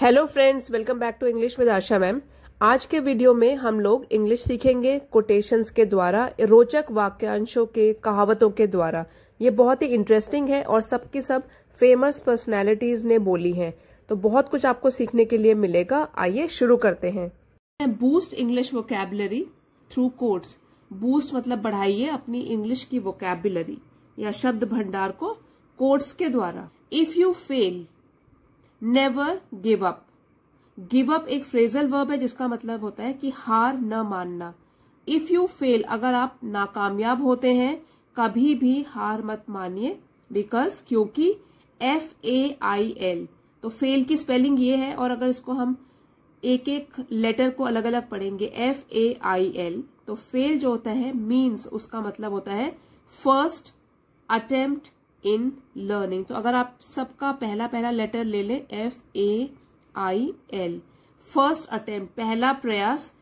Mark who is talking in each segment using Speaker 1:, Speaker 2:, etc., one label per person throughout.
Speaker 1: Hello friends welcome back to English with Asha ma'am आज के video में हम लोग इंग्लिश सीखेंगे कोटेशंस के द्वारा रोचक वाक्यांशों के कहावतों के द्वारा ये बहुत ही इंटरेस्टिंग है और सबकी सब फेमस पर्सनैलिटीज ने बोली हैं तो बहुत कुछ आपको सीखने के लिए मिलेगा आइए शुरू करते हैं boost English vocabulary through quotes boost मतलब बढ़ाइए अपनी इंग्लिश की वोकेबुलरी या शब्द भंडार को कोर्ट्स के द्वारा if you fail never give up give up एक फ्रेजल वर्ब है जिसका मतलब होता है कि हार न मानना इफ यू फेल अगर आप नाकामयाब होते हैं कभी भी हार मत मानिए बिकॉज क्योंकि एफ ए आई एल तो फेल की स्पेलिंग ये है और अगर इसको हम एक एक लेटर को अलग अलग पढ़ेंगे एफ ए आई एल तो फेल जो होता है मीन्स उसका मतलब होता है फर्स्ट अटेम्प्ट इन लर्निंग तो अगर आप सबका पहला पहला लेटर ले ले F A I L first attempt पहला प्रयास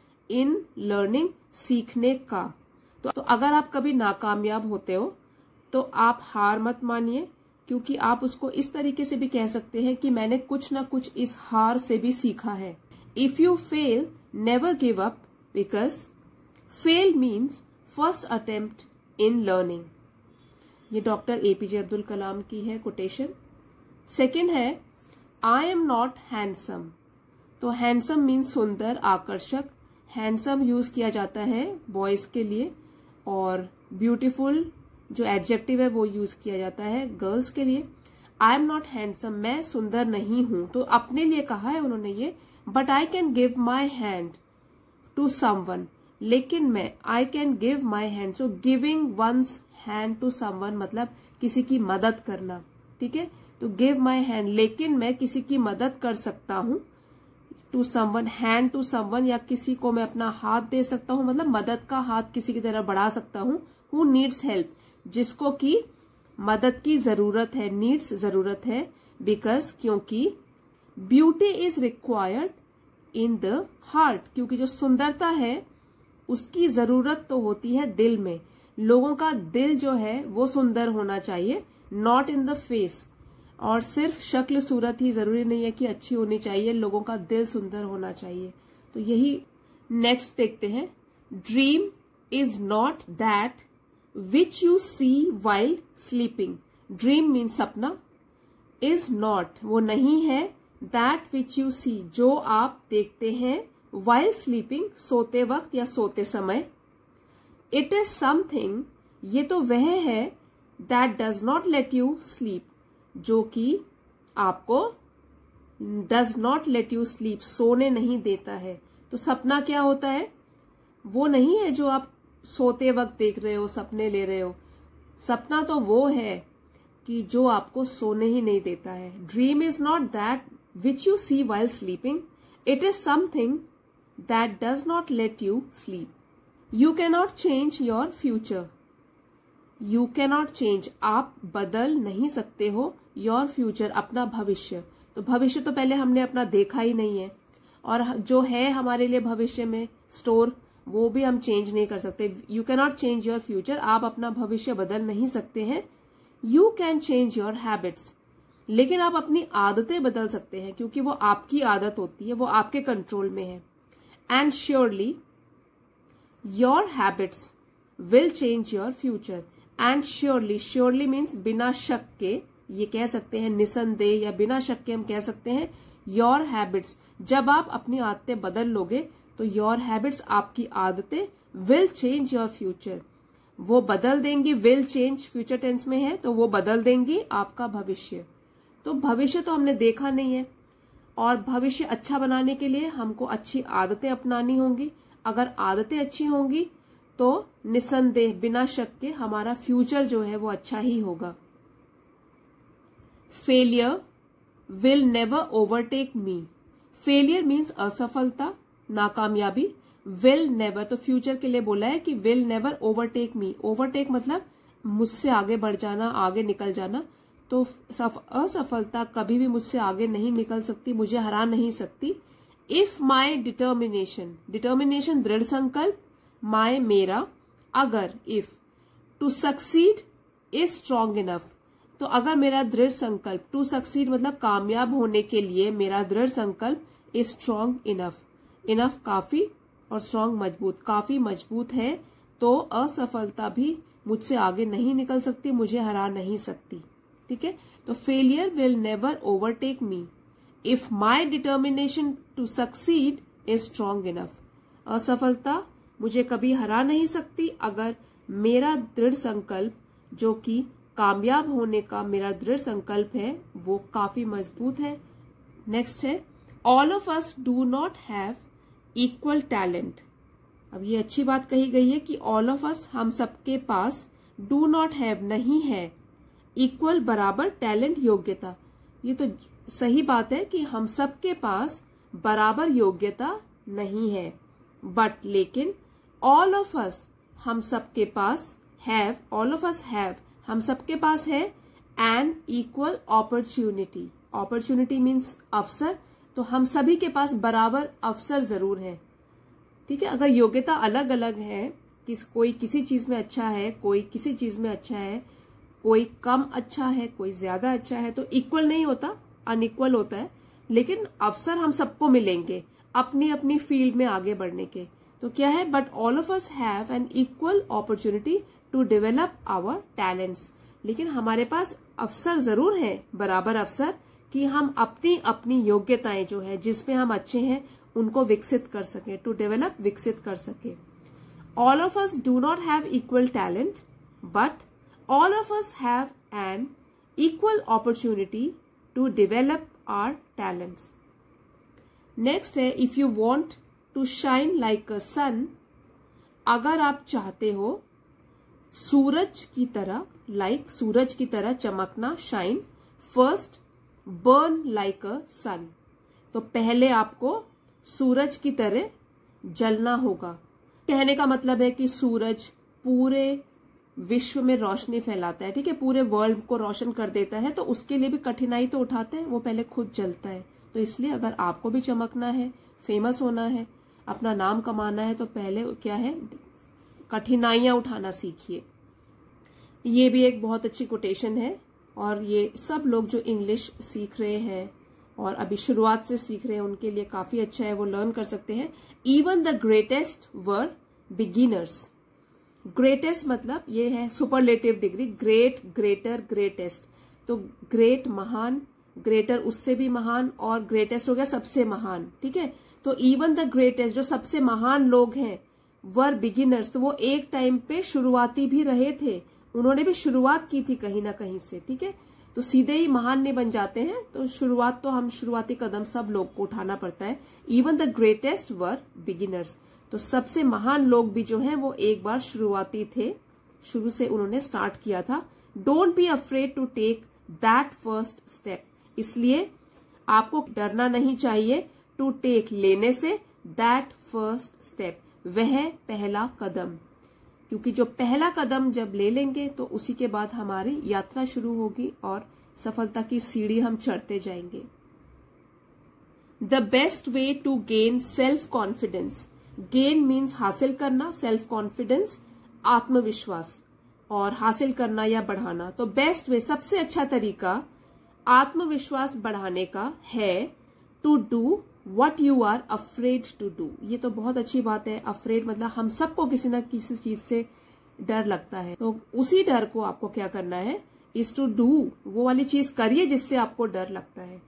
Speaker 1: इन लर्निंग सीखने का तो, तो अगर आप कभी नाकामयाब होते हो तो आप हार मत मानिए क्योंकि आप उसको इस तरीके से भी कह सकते हैं कि मैंने कुछ ना कुछ इस हार से भी सीखा है if you fail never give up because fail means first attempt in learning ये doctor A P J Abdul Kalam की है कोटेशन सेकेंड है आई एम नॉट हैंडसम तो हैंडसम मीन्स सुंदर आकर्षक हैंडसम यूज किया जाता है बॉयज के लिए और ब्यूटीफुल जो एडजेक्टिव है वो यूज किया जाता है गर्ल्स के लिए आई एम नॉट हैंडसम मैं सुंदर नहीं हूं तो अपने लिए कहा है उन्होंने ये but I can give my hand to someone लेकिन मैं I can give my hand so giving one's hand to someone मतलब किसी की मदद करना ठीक है तो गिव माई हैंड लेकिन मैं किसी की मदद कर सकता हूँ to someone hand to someone या किसी को मैं अपना हाथ दे सकता हूँ मतलब मदद का हाथ किसी की तरह बढ़ा सकता हूँ हु नीड्स हेल्प जिसको की मदद की जरूरत है नीड्स जरूरत है बिकॉज क्योंकि beauty is required in the heart क्योंकि जो सुंदरता है उसकी जरूरत तो होती है दिल में लोगों का दिल जो है वो सुंदर होना चाहिए नॉट इन द फेस और सिर्फ शक्ल सूरत ही जरूरी नहीं है कि अच्छी होनी चाहिए लोगों का दिल सुंदर होना चाहिए तो यही नेक्स्ट देखते हैं dream is not that which you see while sleeping dream mean सपना इज नॉट वो नहीं है दैट विच यू सी जो आप देखते हैं वाइल स्लीपिंग सोते वक्त या सोते समय इट इज समथिंग ये तो वह है that does not let you sleep जो कि आपको does not let you sleep सोने नहीं देता है तो सपना क्या होता है वो नहीं है जो आप सोते वक्त देख रहे हो सपने ले रहे हो सपना तो वो है कि जो आपको सोने ही नहीं देता है dream is not that which you see while sleeping it is something that does not let you sleep. You cannot change your future. You cannot change आप बदल नहीं सकते हो योर फ्यूचर अपना भविष्य तो भविष्य तो पहले हमने अपना देखा ही नहीं है और जो है हमारे लिए भविष्य में स्टोर वो भी हम चेंज नहीं कर सकते you cannot change your future आप अपना भविष्य बदल नहीं सकते हैं you can change your habits लेकिन आप अपनी आदतें बदल सकते हैं क्योंकि वो आपकी आदत होती है वो आपके कंट्रोल में है and surely your habits will change your future and surely surely means बिना शक के ये कह सकते हैं निसंदेह या बिना शक के हम कह सकते हैं योर हैबिट्स जब आप अपनी आदतें बदल लोगे तो योर हैबिट्स आपकी आदतें विल चेंज योर फ्यूचर वो बदल देंगी विल चेंज फ्यूचर टेंस में है तो वो बदल देंगी आपका भविष्य तो भविष्य तो हमने देखा नहीं है और भविष्य अच्छा बनाने के लिए हमको अच्छी आदतें अपनानी होंगी अगर आदतें अच्छी होंगी तो निसंदेह बिना शक के हमारा फ्यूचर जो है वो अच्छा ही होगा failure will never overtake me failure means असफलता नाकामयाबी विल नेवर तो फ्यूचर के लिए बोला है कि will never overtake me overtake मतलब मुझसे आगे बढ़ जाना आगे निकल जाना तो असफलता कभी भी मुझसे आगे नहीं निकल सकती मुझे हरा नहीं सकती इफ माय डिटर्मिनेशन डिटर्मिनेशन दृढ़ संकल्प माय मेरा अगर if to succeed is strong enough तो अगर मेरा दृढ़ संकल्प टू सक्सीड मतलब कामयाब होने के लिए मेरा दृढ़ संकल्प इज स्ट्रांग इनफ इनफ काफी और स्ट्रांग मजबूत काफी मजबूत है तो असफलता भी मुझसे आगे नहीं निकल सकती मुझे हरा नहीं सकती ठीक है तो failure will never overtake me if my determination to succeed is strong enough असफलता मुझे कभी हरा नहीं सकती अगर मेरा दृढ़ संकल्प जो कि कामयाब होने का मेरा दृढ़ संकल्प है वो काफी मजबूत है नेक्स्ट है all of us do not have equal talent अब ये अच्छी बात कही गई है कि ऑल ऑफ अस हम सबके पास डू नॉट हैव नहीं है इक्वल बराबर टैलेंट योग्यता ये तो सही बात है कि हम सबके पास बराबर योग्यता नहीं है बट लेकिन ऑल ऑफ अस हम सबके पास have all of us have हम सबके पास है an equal opportunity opportunity means अवसर तो हम सभी के पास बराबर अवसर जरूर है ठीक है अगर योग्यता अलग अलग है कि कोई किसी चीज में अच्छा है कोई किसी चीज में अच्छा है कोई कम अच्छा है कोई ज्यादा अच्छा है तो इक्वल नहीं होता अनइक्वल होता है लेकिन अवसर हम सबको मिलेंगे अपनी अपनी फील्ड में आगे बढ़ने के तो क्या है but all of us have an equal opportunity to develop our talents लेकिन हमारे पास अवसर जरूर है बराबर अवसर कि हम अपनी अपनी योग्यताएं जो है जिसमें हम अच्छे हैं उनको विकसित कर सके टू डेवलप विकसित कर सके all of us do not have equal talent but all of us have an equal opportunity to develop our talents. Next है if you want to shine like a sun अगर आप चाहते हो सूरज की तरह लाइक like, सूरज की तरह चमकना shine first burn like a sun तो पहले आपको सूरज की तरह जलना होगा कहने का मतलब है कि सूरज पूरे विश्व में रोशनी फैलाता है ठीक है पूरे वर्ल्ड को रोशन कर देता है तो उसके लिए भी कठिनाई तो उठाते हैं वो पहले खुद जलता है तो इसलिए अगर आपको भी चमकना है फेमस होना है अपना नाम कमाना है तो पहले क्या है कठिनाइयां उठाना सीखिए ये भी एक बहुत अच्छी कोटेशन है और ये सब लोग जो इंग्लिश सीख रहे हैं और अभी शुरुआत से सीख रहे हैं उनके लिए काफी अच्छा है वो लर्न कर सकते हैं even the greatest were beginners greatest मतलब ये है superlative degree great greater greatest तो ग्रेट महान ग्रेटर उससे भी महान और ग्रेटेस्ट हो गया सबसे महान ठीक है तो इवन द ग्रेटेस्ट जो सबसे महान लोग हैं वर बिगिनर्स तो वो एक टाइम पे शुरुआती भी रहे थे उन्होंने भी शुरुआत की थी कहीं ना कहीं से ठीक है तो सीधे ही महान नहीं बन जाते हैं तो शुरुआत तो हम शुरुआती कदम सब लोग को उठाना पड़ता है even the greatest were beginners तो सबसे महान लोग भी जो हैं वो एक बार शुरुआती थे शुरू से उन्होंने स्टार्ट किया था don't be afraid to take that first step इसलिए आपको डरना नहीं चाहिए टू टेक लेने से दैट फर्स्ट स्टेप वह पहला कदम क्योंकि जो पहला कदम जब ले लेंगे तो उसी के बाद हमारी यात्रा शुरू होगी और सफलता की सीढ़ी हम चढ़ते जाएंगे the best way to gain self confidence gain means हासिल करना सेल्फ कॉन्फिडेंस आत्मविश्वास और हासिल करना या बढ़ाना तो बेस्ट वे सबसे अच्छा तरीका आत्मविश्वास बढ़ाने का है to do what you are afraid to do ये तो बहुत अच्छी बात है अफ्रेड मतलब हम सबको किसी ना किसी चीज से डर लगता है तो उसी डर को आपको क्या करना है इज टू डू वो वाली चीज करिए जिससे आपको डर लगता है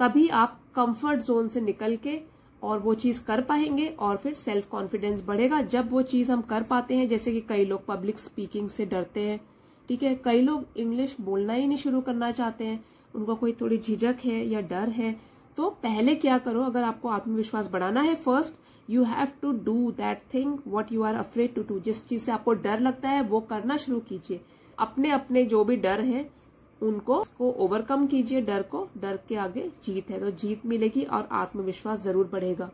Speaker 1: तभी आप कंफर्ट जोन से निकल के और वो चीज कर पाएंगे और फिर सेल्फ कॉन्फिडेंस बढ़ेगा जब वो चीज हम कर पाते हैं जैसे कि कई लोग पब्लिक स्पीकिंग से डरते हैं ठीक है कई लोग इंग्लिश बोलना ही नहीं शुरू करना चाहते हैं उनको कोई थोड़ी झिझक है या डर है तो पहले क्या करो अगर आपको आत्मविश्वास बढ़ाना है first you have to do that thing what you are afraid to do जिस चीज से आपको डर लगता है वो करना शुरू कीजिए अपने अपने जो भी डर है उनको को ओवरकम कीजिए डर को डर के आगे जीत है तो जीत मिलेगी और आत्मविश्वास जरूर बढ़ेगा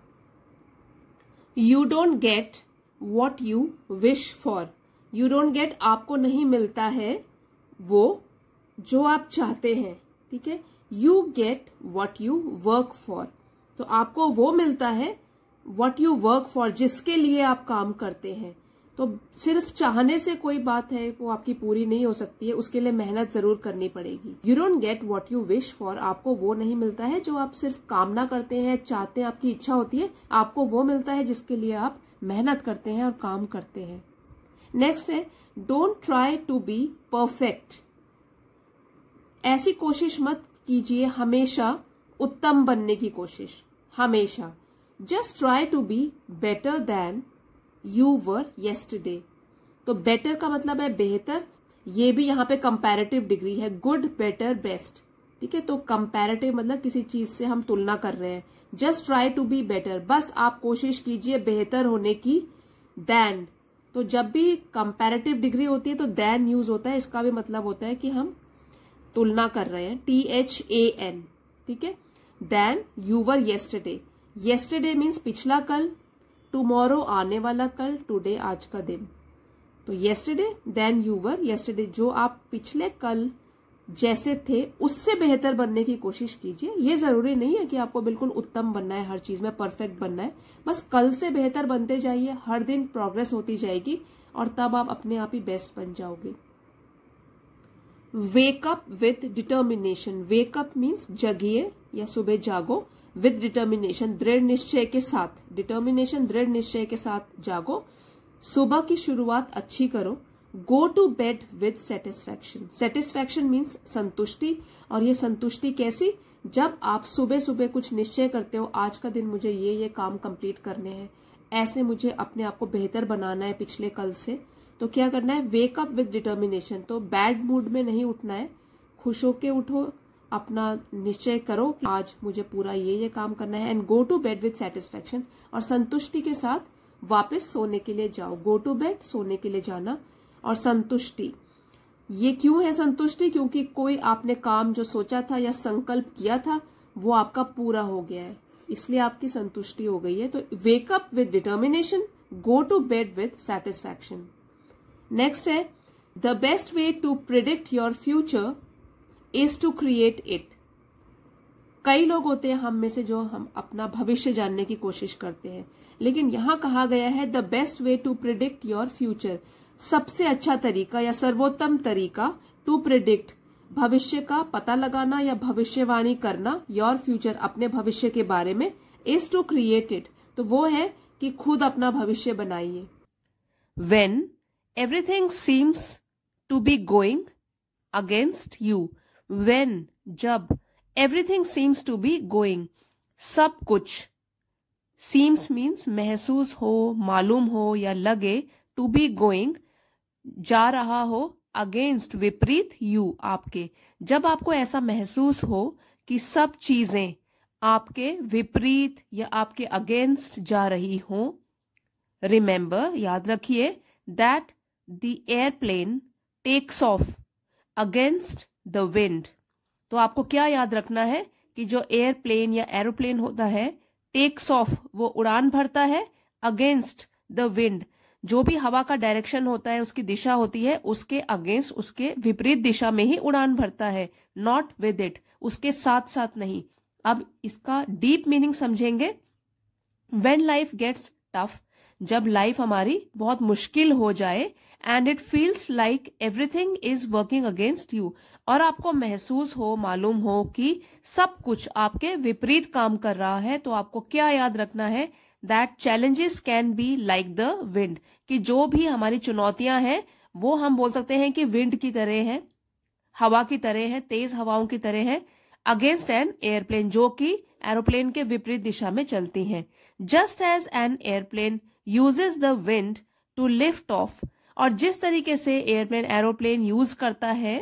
Speaker 1: you don't get what you wish for you don't get आपको नहीं मिलता है वो जो आप चाहते हैं ठीक है you get what you work for तो आपको वो मिलता है वॉट यू वर्क फॉर जिसके लिए आप काम करते हैं तो सिर्फ चाहने से कोई बात है वो आपकी पूरी नहीं हो सकती है उसके लिए मेहनत जरूर करनी पड़ेगी you don't get what you wish for आपको वो नहीं मिलता है जो आप सिर्फ कामना करते हैं चाहते हैं आपकी इच्छा होती है आपको वो मिलता है जिसके लिए आप मेहनत करते हैं और काम करते हैं नेक्स्ट है don't try to be perfect ऐसी कोशिश मत कीजिए हमेशा उत्तम बनने की कोशिश हमेशा just try to be better than you were yesterday तो बेटर का मतलब है बेहतर ये भी यहाँ पे कंपैरेटिव डिग्री है गुड बेटर बेस्ट ठीक है तो कंपैरेटिव मतलब किसी चीज से हम तुलना कर रहे हैं just try to be better बस आप कोशिश कीजिए बेहतर होने की देन तो जब भी कंपैरेटिव डिग्री होती है तो देन यूज होता है इसका भी मतलब होता है कि हम तुलना कर रहे हैं टी एच ए एन ठीक है than you were yesterday yesterday means पिछला कल टूमोरो आने वाला कल टूडे आज का दिन तो yesterday than you were yesterday जो आप पिछले कल जैसे थे उससे बेहतर बनने की कोशिश कीजिए ये जरूरी नहीं है कि आपको बिल्कुल उत्तम बनना है हर चीज में परफेक्ट बनना है बस कल से बेहतर बनते जाइए हर दिन प्रोग्रेस होती जाएगी और तब आप अपने आप ही बेस्ट बन जाओगे wake up with determination wake up means जगिए या सुबह जागो विद डिटर्मिनेशन दृढ़ निश्चय के साथ डिटर्मिनेशन दृढ़ निश्चय के साथ जागो सुबह की शुरुआत अच्छी करो go to bed with satisfaction satisfaction means संतुष्टि और ये संतुष्टि कैसी जब आप सुबह सुबह कुछ निश्चय करते हो आज का दिन मुझे ये ये काम कंप्लीट करने हैं ऐसे मुझे अपने आप को बेहतर बनाना है पिछले कल से तो क्या करना है वेकअप विद डिटर्मिनेशन तो बैड मूड में नहीं उठना है खुश होके उठो अपना निश्चय करो कि आज मुझे पूरा ये ये काम करना है and go to bed with satisfaction और संतुष्टि के साथ वापस सोने के लिए जाओ गो टू बेड सोने के लिए जाना और संतुष्टि ये क्यों है संतुष्टि क्योंकि कोई आपने काम जो सोचा था या संकल्प किया था वो आपका पूरा हो गया है इसलिए आपकी संतुष्टि हो गई है तो wake up with determination go to bed with satisfaction next है the best way to predict your future is to create it कई लोग होते हैं हम में से जो हम अपना भविष्य जानने की कोशिश करते हैं लेकिन यहां कहा गया है the best way to predict your future सबसे अच्छा तरीका या सर्वोत्तम तरीका टू प्रिडिक्ट भविष्य का पता लगाना या भविष्यवाणी करना योर फ्यूचर अपने भविष्य के बारे में इज टू क्रिएट इट तो वो है कि खुद अपना भविष्य बनाइए when everything seems to be going against you when जब everything seems to be going सब कुछ सीम्स मीन्स महसूस हो मालूम हो या लगे टू बी गोइंग जा रहा हो अगेंस्ट विपरीत यू आपके जब आपको ऐसा महसूस हो कि सब चीजें आपके विपरीत या आपके अगेंस्ट जा रही हो रिमेंबर याद रखिए that the airplane takes off against the wind तो आपको क्या याद रखना है कि जो एयरप्लेन या एरोप्लेन होता है टेक्स ऑफ वो उड़ान भरता है अगेंस्ट द विंड जो भी हवा का डायरेक्शन होता है उसकी दिशा होती है उसके अगेंस्ट उसके विपरीत दिशा में ही उड़ान भरता है नॉट विद इट उसके साथ साथ नहीं अब इसका डीप मीनिंग समझेंगे वेन लाइफ गेट्स टफ जब लाइफ हमारी बहुत मुश्किल हो जाए and it feels like everything is working against you और आपको महसूस हो मालूम हो कि सब कुछ आपके विपरीत काम कर रहा है तो आपको क्या याद रखना है that challenges can be like the wind कि जो भी हमारी चुनौतियां हैं वो हम बोल सकते हैं कि विंड की तरह है हवा की तरह है तेज हवाओं की तरह है अगेंस्ट एन एयरप्लेन जो कि एरोप्लेन के विपरीत दिशा में चलती हैं just as an airplane uses the wind to lift off और जिस तरीके से एयरप्लेन एरोप्लेन यूज करता है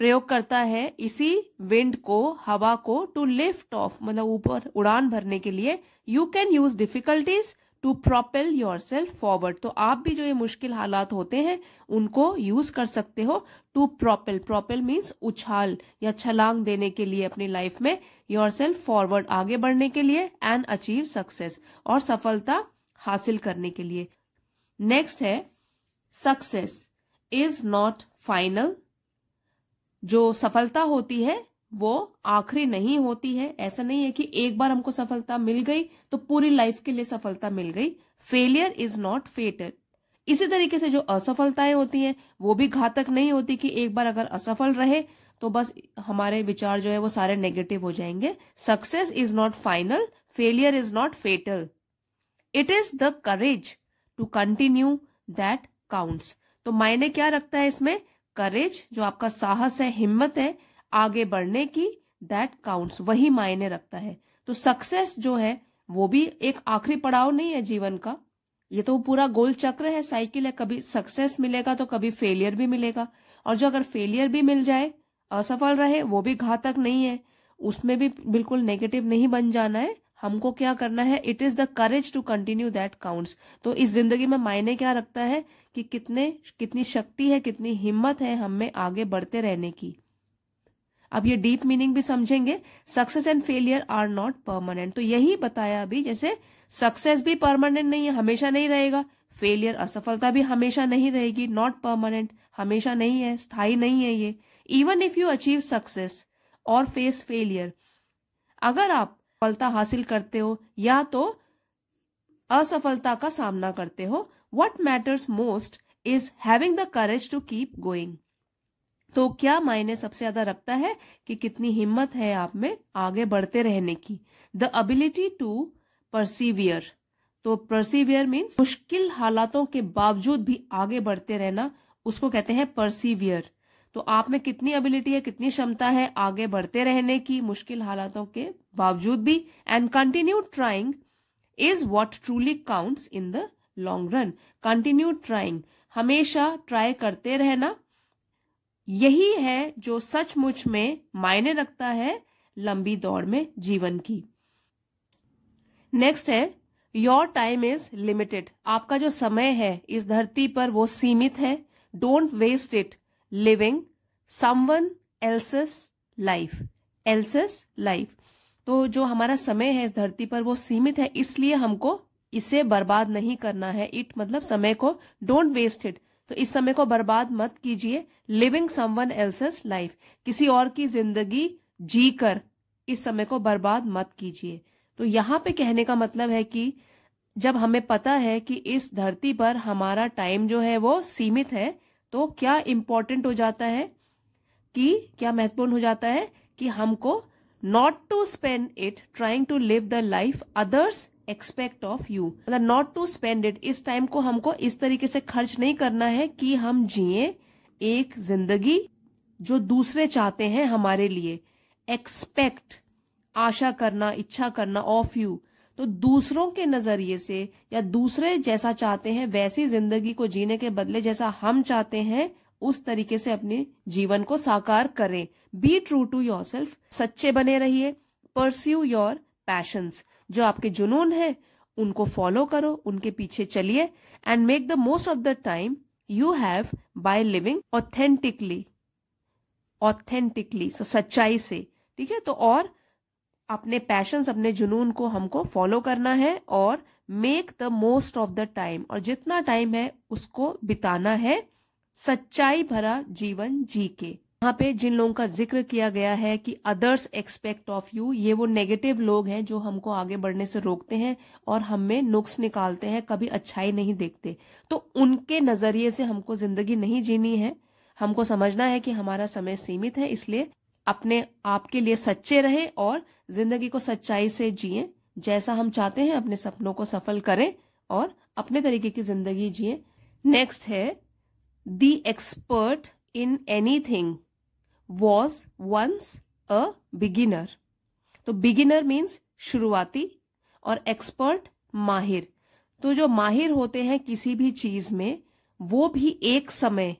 Speaker 1: प्रयोग करता है इसी विंड को हवा को टू लिफ्ट ऑफ मतलब ऊपर उड़ान भरने के लिए you can use difficulties to propel yourself forward तो आप भी जो ये मुश्किल हालात होते हैं उनको यूज कर सकते हो टू प्रोपेल प्रोपेल मीन्स उछाल या छलांग देने के लिए अपनी लाइफ में योर सेल्फ फॉरवर्ड आगे बढ़ने के लिए एंड अचीव सक्सेस और सफलता हासिल करने के लिए नेक्स्ट है सक्सेस इज नॉट फाइनल जो सफलता होती है वो आखिरी नहीं होती है ऐसा नहीं है कि एक बार हमको सफलता मिल गई तो पूरी लाइफ के लिए सफलता मिल गई फेलियर इज नॉट फेटेड इसी तरीके से जो असफलताएं होती हैं वो भी घातक नहीं होती कि एक बार अगर असफल रहे तो बस हमारे विचार जो है वो सारे नेगेटिव हो जाएंगे success is not final failure is not fatal it is the courage to continue that counts तो मायने क्या रखता है इसमें करेज जो आपका साहस है हिम्मत है आगे बढ़ने की दैट काउंट्स वही मायने रखता है तो सक्सेस जो है वो भी एक आखिरी पड़ाव नहीं है जीवन का ये तो पूरा गोल चक्र है साइकिल है कभी सक्सेस मिलेगा तो कभी फेलियर भी मिलेगा और जो अगर फेलियर भी मिल जाए असफल रहे वो भी घातक नहीं है उसमें भी बिल्कुल नेगेटिव नहीं बन जाना है हमको क्या करना है it is the courage to continue that counts तो इस जिंदगी में मायने क्या रखता है कि कितने कितनी शक्ति है कितनी हिम्मत है हमें आगे बढ़ते रहने की अब ये डीप मीनिंग भी समझेंगे success and failure are not permanent तो यही बताया अभी जैसे सक्सेस भी परमानेंट नहीं है हमेशा नहीं रहेगा फेलियर असफलता भी हमेशा नहीं रहेगी नॉट परमानेंट हमेशा नहीं है स्थायी नहीं है ये even if you achieve success और फेस फेलियर अगर आप सफलता हासिल करते हो या तो असफलता का सामना करते हो what matters most is having the courage to keep going तो क्या मायने सबसे ज्यादा रखता है कि कितनी हिम्मत है आप में आगे बढ़ते रहने की द अबिलिटी टू परसीवियर तो परसिवियर मीन्स मुश्किल हालातों के बावजूद भी आगे बढ़ते रहना उसको कहते हैं परसिवियर तो आप में कितनी एबिलिटी है कितनी क्षमता है आगे बढ़ते रहने की मुश्किल हालातों के बावजूद भी and continue trying is what truly counts in the long run continue trying हमेशा ट्राई करते रहना यही है जो सचमुच में मायने रखता है लंबी दौड़ में जीवन की नेक्स्ट है योर टाइम इज लिमिटेड आपका जो समय है इस धरती पर वो सीमित है don't waste it living someone else's life else's life तो जो हमारा समय है इस धरती पर वो सीमित है इसलिए हमको इसे बर्बाद नहीं करना है इट मतलब समय को डोंट वेस्ट इट तो इस समय को बर्बाद मत कीजिए लिविंग समवन एल्सस लाइफ किसी और की जिंदगी जी कर इस समय को बर्बाद मत कीजिए तो यहां पे कहने का मतलब है कि जब हमें पता है कि इस धरती पर हमारा टाइम जो है वो सीमित है तो क्या इंपॉर्टेंट हो जाता है कि क्या महत्वपूर्ण हो जाता है कि हमको not to spend it trying to live the life others expect of you मतलब नॉट टू स्पेंड इट इस टाइम को हमको इस तरीके से खर्च नहीं करना है कि हम जिए एक जिंदगी जो दूसरे चाहते हैं हमारे लिए एक्सपेक्ट आशा करना इच्छा करना ऑफ यू तो दूसरों के नजरिए से या दूसरे जैसा चाहते हैं वैसी जिंदगी को जीने के बदले जैसा हम चाहते हैं उस तरीके से अपने जीवन को साकार करें be true to yourself सच्चे बने रहिए परस्यू योर पैशंस जो आपके जुनून है उनको फॉलो करो उनके पीछे चलिए and make the most of the time you have by living authentically authentically so सच्चाई से ठीक है तो और अपने पैशंस अपने जुनून को हमको फॉलो करना है और make the most of the time और जितना टाइम है उसको बिताना है सच्चाई भरा जीवन जी के यहाँ पे जिन लोगों का जिक्र किया गया है कि अदर्स एक्सपेक्ट ऑफ यू ये वो नेगेटिव लोग हैं जो हमको आगे बढ़ने से रोकते हैं और हमें नुक्स निकालते हैं कभी अच्छाई नहीं देखते तो उनके नजरिए से हमको जिंदगी नहीं जीनी है हमको समझना है कि हमारा समय सीमित है इसलिए अपने आप के लिए सच्चे रहें और जिंदगी को सच्चाई से जिए जैसा हम चाहते हैं अपने सपनों को सफल करें और अपने तरीके की जिंदगी जिए नेक्स्ट है the expert in anything was once a beginner तो बिगिनर मीन्स शुरुआती और एक्सपर्ट माहिर तो जो माहिर होते हैं किसी भी चीज में वो भी एक समय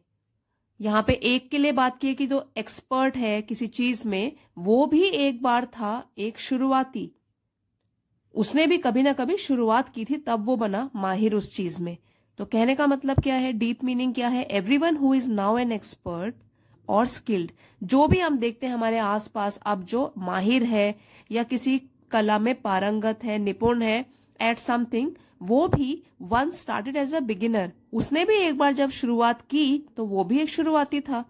Speaker 1: यहाँ पे एक के लिए बात की कि जो तो एक्सपर्ट है किसी चीज में वो भी एक बार था एक शुरुआती उसने भी कभी ना कभी शुरुआत की थी तब वो बना माहिर उस चीज में तो कहने का मतलब क्या है डीप मीनिंग क्या है one who is now an expert और स्किल्ड जो भी हम देखते हैं हमारे आसपास अब जो माहिर है या किसी कला में पारंगत है निपुण है एट समथिंग वो भी one started as a beginner उसने भी एक बार जब शुरुआत की तो वो भी एक शुरुआती था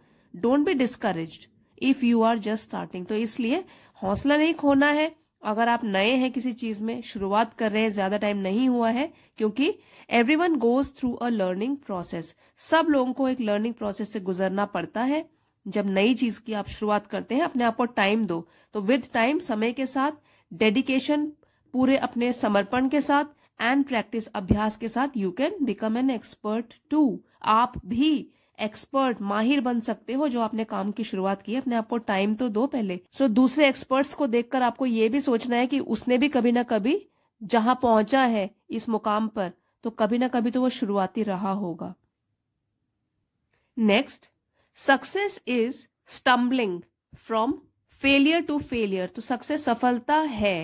Speaker 1: don't be discourage if you are just starting तो इसलिए हौसला नहीं खोना है अगर आप नए हैं किसी चीज में शुरुआत कर रहे हैं ज्यादा टाइम नहीं हुआ है क्योंकि everyone goes through a learning process सब लोगों को एक लर्निंग प्रोसेस से गुजरना पड़ता है जब नई चीज की आप शुरुआत करते हैं अपने आप को टाइम दो तो विद टाइम समय के साथ डेडिकेशन पूरे अपने समर्पण के साथ एंड प्रैक्टिस अभ्यास के साथ you can become an expert too आप भी एक्सपर्ट माहिर बन सकते हो जो आपने काम की शुरुआत की अपने आपको टाइम तो दो पहले सो so, दूसरे एक्सपर्ट्स को देखकर आपको ये भी सोचना है कि उसने भी कभी ना कभी जहां पहुंचा है इस मुकाम पर तो कभी ना कभी तो वो शुरुआती रहा होगा next success is stumbling from failure to failure तो सक्सेस सफलता है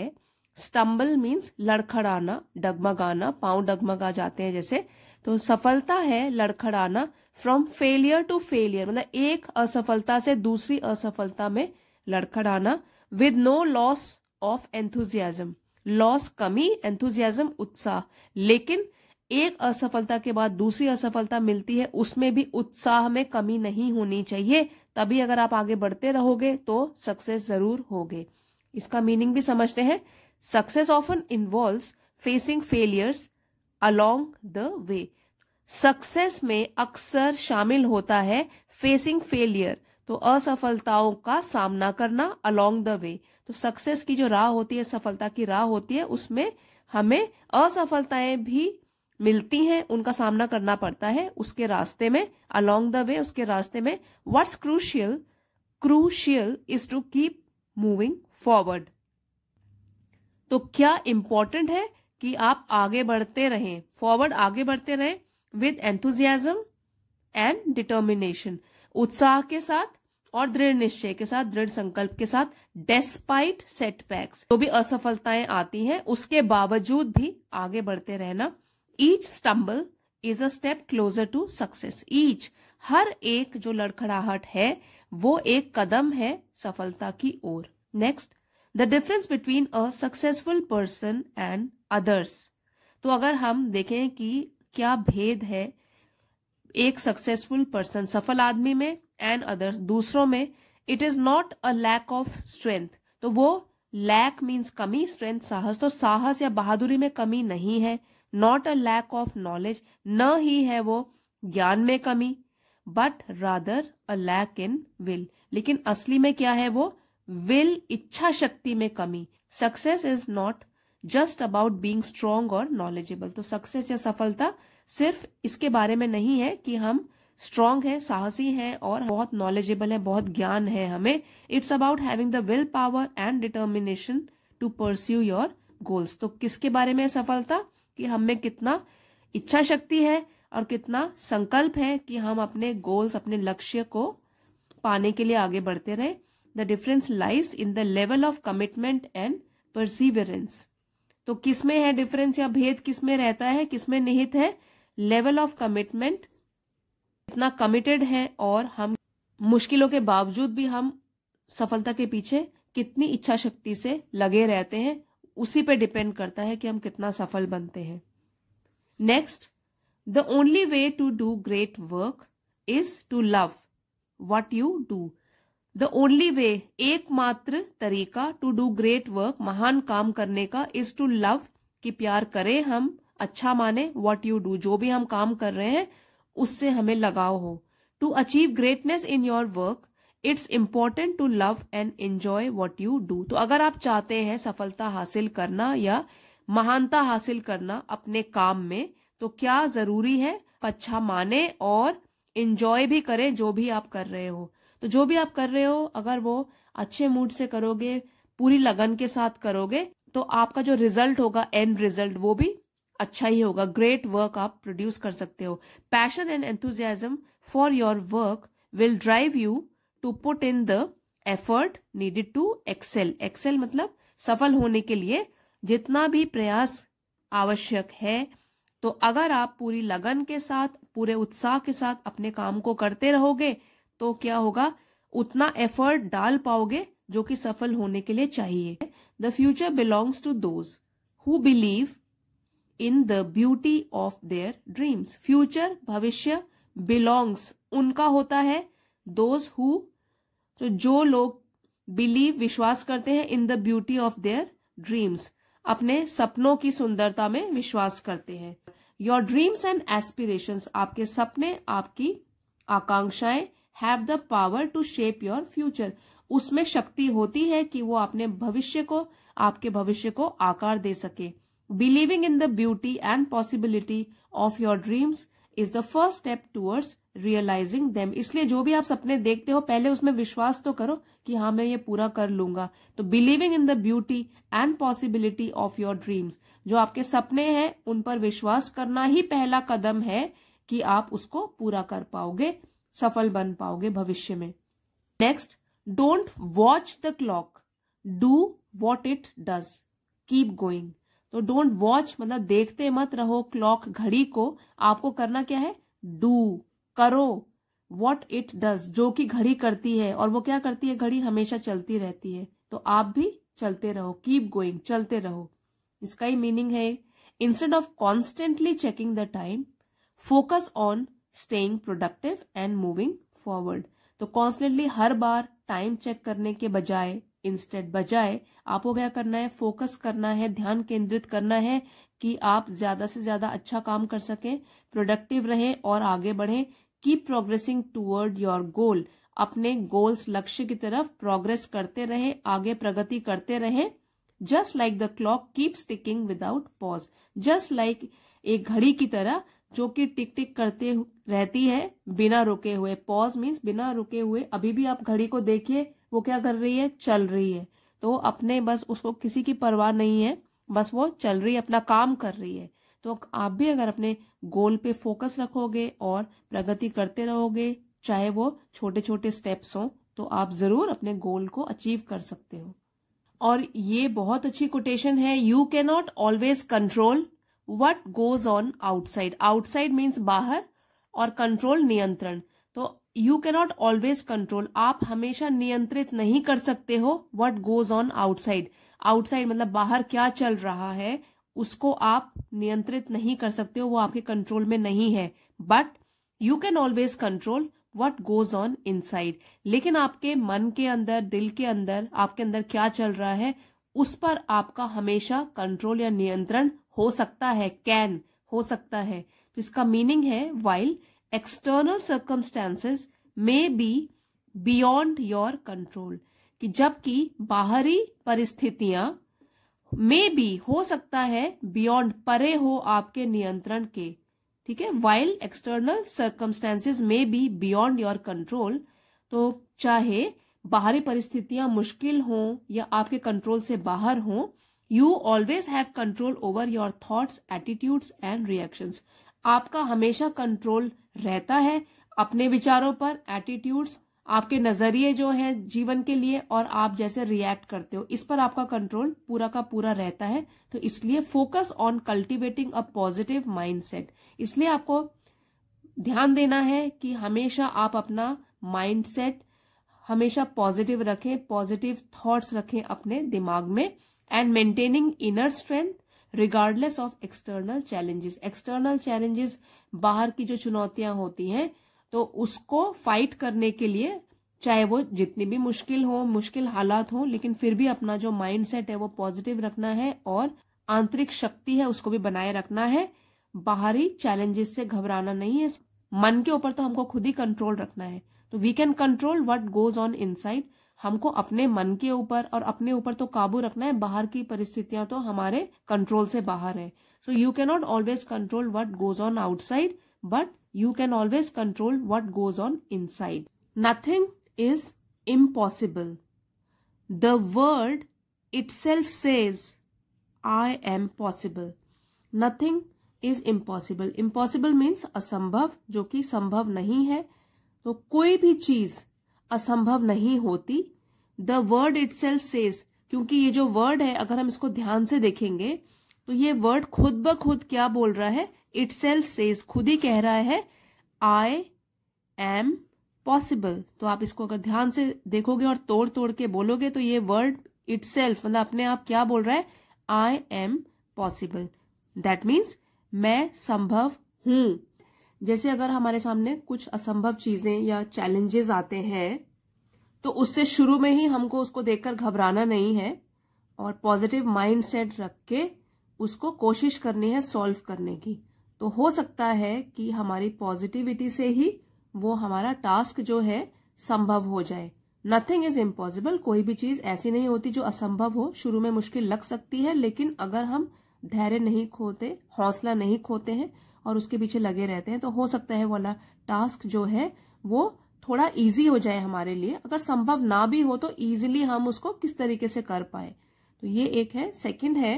Speaker 1: स्टम्बल मीन्स लड़खड़ाना डगमगाना पांव डगमगा जाते हैं जैसे तो सफलता है लड़खड़ाना फ्रॉम फेलियर टू फेलियर मतलब एक असफलता से दूसरी असफलता में लड़खड़ाना with no loss of enthusiasm loss कमी एंथुजियाजम उत्साह लेकिन एक असफलता के बाद दूसरी असफलता मिलती है उसमें भी उत्साह में कमी नहीं होनी चाहिए तभी अगर आप आगे बढ़ते रहोगे तो सक्सेस जरूर होगे इसका मीनिंग भी समझते हैं success often involve facing failures along the way success में अक्सर शामिल होता है फेसिंग फेलियर तो असफलताओं का सामना करना अलोंग द वे तो सक्सेस की जो राह होती है सफलता की राह होती है उसमें हमें असफलताएं भी मिलती हैं उनका सामना करना पड़ता है उसके रास्ते में अलोंग द वे उसके रास्ते में what's crucial crucial is to keep moving forward तो क्या इम्पोर्टेंट है कि आप आगे बढ़ते रहें फॉरवर्ड आगे बढ़ते रहें विद एंथुजियाजम एंड डिटर्मिनेशन उत्साह के साथ और दृढ़ निश्चय के साथ दृढ़ संकल्प के साथ डेस्पाइट सेटबैक्स जो भी असफलताएं आती हैं उसके बावजूद भी आगे बढ़ते रहना each stumble is a step closer to success each हर एक जो लड़खड़ाहट है वो एक कदम है सफलता की ओर next the difference between a successful person and others तो अगर हम देखें कि क्या भेद है एक सक्सेसफुल पर्सन सफल आदमी में एंड अदर्स दूसरों में it is not a lack of strength तो वो लैक मीन्स कमी स्ट्रेंथ साहस तो साहस या बहादुरी में कमी नहीं है not a lack of knowledge न ही है वो ज्ञान में कमी but rather a lack in will लेकिन असली में क्या है वो विल इच्छा शक्ति में कमी success is not just about being strong और नॉलेजेबल तो सक्सेस या सफलता सिर्फ इसके बारे में नहीं है कि हम स्ट्रांग है साहसी है और बहुत नॉलेजेबल है बहुत ज्ञान है हमें it's about having the willpower and determination to pursue your goals तो किसके बारे में सफलता कि हम में कितना इच्छा शक्ति है और कितना संकल्प है कि हम अपने गोल्स अपने लक्ष्य को पाने के लिए आगे बढ़ते रहें the difference lies in the level of commitment and perseverance तो किसमें है डिफरेंस या भेद किसमें रहता है किसमें निहित है लेवल ऑफ कमिटमेंट इतना कमिटेड है और हम मुश्किलों के बावजूद भी हम सफलता के पीछे कितनी इच्छा शक्ति से लगे रहते हैं उसी पे डिपेंड करता है कि हम कितना सफल बनते हैं next the only way to do great work is to love what you do the only way एकमात्र तरीका टू डू ग्रेट वर्क महान काम करने का इज टू लव कि प्यार करें हम अच्छा माने वॉट यू डू जो भी हम काम कर रहे हैं उससे हमें लगाव हो to achieve greatness in your work it's important to love and enjoy what you do तो अगर आप चाहते हैं सफलता हासिल करना या महानता हासिल करना अपने काम में तो क्या जरूरी है अच्छा माने और इंजॉय भी करें जो भी आप कर रहे हो तो जो भी आप कर रहे हो अगर वो अच्छे मूड से करोगे पूरी लगन के साथ करोगे तो आपका जो रिजल्ट होगा एंड रिजल्ट वो भी अच्छा ही होगा ग्रेट वर्क आप प्रोड्यूस कर सकते हो passion and enthusiasm for your work will drive you to put in the effort needed to excel excel मतलब सफल होने के लिए जितना भी प्रयास आवश्यक है तो अगर आप पूरी लगन के साथ पूरे उत्साह के साथ अपने काम को करते रहोगे तो क्या होगा उतना एफर्ट डाल पाओगे जो कि सफल होने के लिए चाहिए the future belongs to those who believe in the beauty of their dreams future भविष्य बिलोंग्स उनका होता है दोज हु तो जो लोग बिलीव विश्वास करते हैं in the beauty of their dreams अपने सपनों की सुंदरता में विश्वास करते हैं योर ड्रीम्स एंड एस्पिरेशंस आपके सपने आपकी आकांक्षाएं have the power to shape your future उसमें शक्ति होती है कि वो अपने भविष्य को आपके भविष्य को आकार दे सके believing in the beauty and possibility of your dreams is the first step towards realising them इसलिए जो भी आप सपने देखते हो पहले उसमें विश्वास तो करो कि हाँ मैं ये पूरा कर लूंगा तो believing in the beauty and possibility of your dreams जो आपके सपने हैं उन पर विश्वास करना ही पहला कदम है कि आप उसको पूरा कर पाओगे सफल बन पाओगे भविष्य में next don't watch the clock do what it does keep going तो डोंट वॉच मतलब देखते मत रहो क्लॉक घड़ी को आपको करना क्या है डू करो वॉट इट डज जो कि घड़ी करती है और वो क्या करती है घड़ी हमेशा चलती रहती है तो आप भी चलते रहो कीप गोइंग चलते रहो इसका ही मीनिंग है instead of constantly checking the time focus on staying productive and moving forward तो कॉन्स्टेंटली हर बार टाइम चेक करने के बजाय इंस्टेंट बजाय आपको क्या करना है फोकस करना है ध्यान केंद्रित करना है कि आप ज्यादा से ज्यादा अच्छा काम कर सकें प्रोडक्टिव रहें और आगे बढ़ें keep progressing toward your goal अपने गोल्स लक्ष्य की तरफ प्रोग्रेस करते रहे आगे प्रगति करते रहे just like the clock keep sticking without pause just like एक घड़ी की तरह जो कि टिक टिक करते रहती है बिना रुके हुए पॉज मीन्स बिना रुके हुए अभी भी आप घड़ी को देखिए वो क्या कर रही है चल रही है तो अपने बस उसको किसी की परवाह नहीं है बस वो चल रही है अपना काम कर रही है तो आप भी अगर अपने गोल पे फोकस रखोगे और प्रगति करते रहोगे चाहे वो छोटे छोटे स्टेप्स हो तो आप जरूर अपने गोल को अचीव कर सकते हो और ये बहुत अच्छी कोटेशन है you cannot always control what goes on outside outside means बाहर और कंट्रोल नियंत्रण तो यू कैनॉट ऑलवेज कंट्रोल आप हमेशा नियंत्रित नहीं कर सकते हो what goes on outside outside मतलब बाहर क्या चल रहा है उसको आप नियंत्रित नहीं कर सकते हो वो आपके कंट्रोल में नहीं है but you can always control what goes on inside लेकिन आपके मन के अंदर दिल के अंदर आपके अंदर क्या चल रहा है उस पर आपका हमेशा कंट्रोल या नियंत्रण हो सकता है कैन हो सकता है तो इसका मीनिंग है while external circumstances may be beyond your control कि जबकि बाहरी परिस्थितियां मे बी हो सकता है बियॉन्ड परे हो आपके नियंत्रण के ठीक है while external circumstances may be beyond your control तो चाहे बाहरी परिस्थितियां मुश्किल हों या आपके कंट्रोल से बाहर हो you always have control over your thoughts attitudes and reactions आपका हमेशा कंट्रोल रहता है अपने विचारों पर एटीट्यूड्स आपके नजरिए जो है जीवन के लिए और आप जैसे रिएक्ट करते हो इस पर आपका कंट्रोल पूरा का पूरा रहता है तो इसलिए focus on cultivating a positive mindset इसलिए आपको ध्यान देना है कि हमेशा आप अपना माइंडसेट हमेशा पॉजिटिव रखें पॉजिटिव थॉट्स रखें अपने दिमाग में and maintaining inner strength regardless of external challenges external challenges बाहर की जो चुनौतियां होती हैं तो उसको फाइट करने के लिए चाहे वो जितनी भी मुश्किल हो मुश्किल हालात हो लेकिन फिर भी अपना जो माइंड सेट है वो पॉजिटिव रखना है और आंतरिक शक्ति है उसको भी बनाए रखना है बाहरी चैलेंजेस से घबराना नहीं है मन के ऊपर तो हमको खुद ही कंट्रोल रखना है तो we can control what goes on inside हमको अपने मन के ऊपर और अपने ऊपर तो काबू रखना है बाहर की परिस्थितियां तो हमारे कंट्रोल से बाहर है so you cannot always control what goes on outside but you can always control what goes on inside nothing is impossible the word itself says I am possible nothing is impossible impossible means असंभव जो कि संभव नहीं है तो कोई भी चीज असंभव नहीं होती the word itself says क्योंकि ये जो वर्ड है अगर हम इसको ध्यान से देखेंगे तो ये वर्ड खुद ब खुद क्या बोल रहा है इट सेल्फ सेज खुद ही कह रहा है आई एम पॉसिबल तो आप इसको अगर ध्यान से देखोगे और तोड़ तोड़ के बोलोगे तो ये वर्ड इट सेल्फ मतलब अपने आप क्या बोल रहा है I am possible that means मैं संभव हूं जैसे अगर हमारे सामने कुछ असंभव चीजें या चैलेंजेस आते हैं तो उससे शुरू में ही हमको उसको देखकर घबराना नहीं है और पॉजिटिव माइंडसेट रख के उसको कोशिश करनी है सॉल्व करने की तो हो सकता है कि हमारी पॉजिटिविटी से ही वो हमारा टास्क जो है संभव हो जाए नथिंग इज इम्पॉसिबल कोई भी चीज ऐसी नहीं होती जो असंभव हो शुरू में मुश्किल लग सकती है लेकिन अगर हम धैर्य नहीं खोते हौसला नहीं खोते हैं और उसके पीछे लगे रहते हैं तो हो सकता है वाला टास्क जो है वो थोड़ा इजी हो जाए हमारे लिए अगर संभव ना भी हो तो इजीली हम उसको किस तरीके से कर पाए तो ये एक है सेकंड है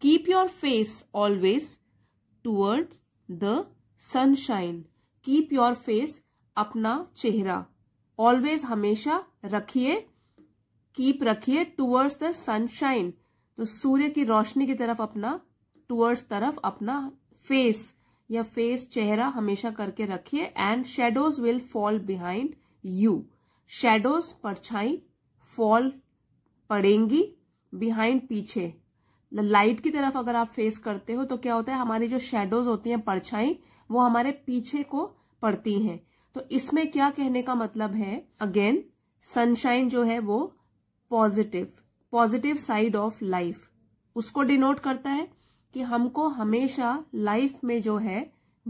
Speaker 1: keep your face always towards the sunshine keep your face अपना चेहरा ऑलवेज हमेशा रखिए कीप रखिए टूवर्ड्स द सनशाइन तो सूर्य की रोशनी की तरफ अपना टूवर्ड्स तरफ अपना फेस या फेस चेहरा हमेशा करके रखिए and shadows will fall behind you shadows परछाई फॉल पड़ेंगी बिहाइंड पीछे लाइट की तरफ अगर आप फेस करते हो तो क्या होता है हमारी जो शेडोज होती हैं परछाई वो हमारे पीछे को पड़ती हैं तो इसमें क्या कहने का मतलब है अगेन सनशाइन जो है वो positive positive side of life उसको डिनोट करता है कि हमको हमेशा लाइफ में जो है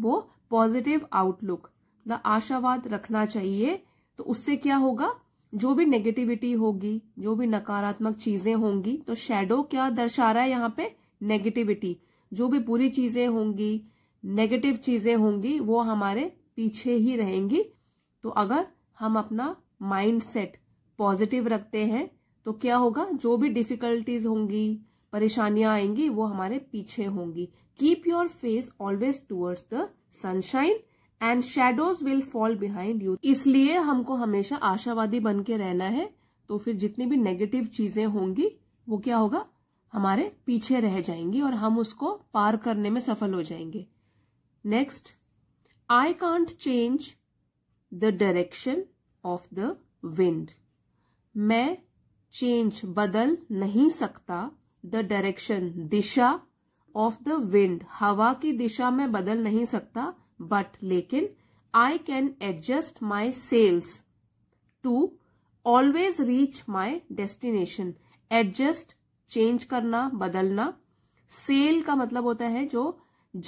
Speaker 1: वो पॉजिटिव आउटलुक द आशावाद रखना चाहिए तो उससे क्या होगा जो भी नेगेटिविटी होगी जो भी नकारात्मक चीजें होंगी तो शेडो क्या दर्शा रहा है यहाँ पे नेगेटिविटी जो भी बुरी चीजें होंगी नेगेटिव चीजें होंगी वो हमारे पीछे ही रहेंगी तो अगर हम अपना माइंड सेट पॉजिटिव रखते हैं तो क्या होगा जो भी डिफिकल्टीज होंगी परेशानियां आएंगी वो हमारे पीछे होंगी keep your face always towards the sunshine and shadows will fall behind you इसलिए हमको हमेशा आशावादी बन के रहना है तो फिर जितनी भी नेगेटिव चीजें होंगी वो क्या होगा हमारे पीछे रह जाएंगी और हम उसको पार करने में सफल हो जाएंगे next I can't change the direction of the wind मैं चेंज बदल नहीं सकता द डायरेक्शन दिशा ऑफ द विंड हवा की दिशा में बदल नहीं सकता बट लेकिन I can adjust my sails to always reach my destination adjust change करना बदलना सेल का मतलब होता है जो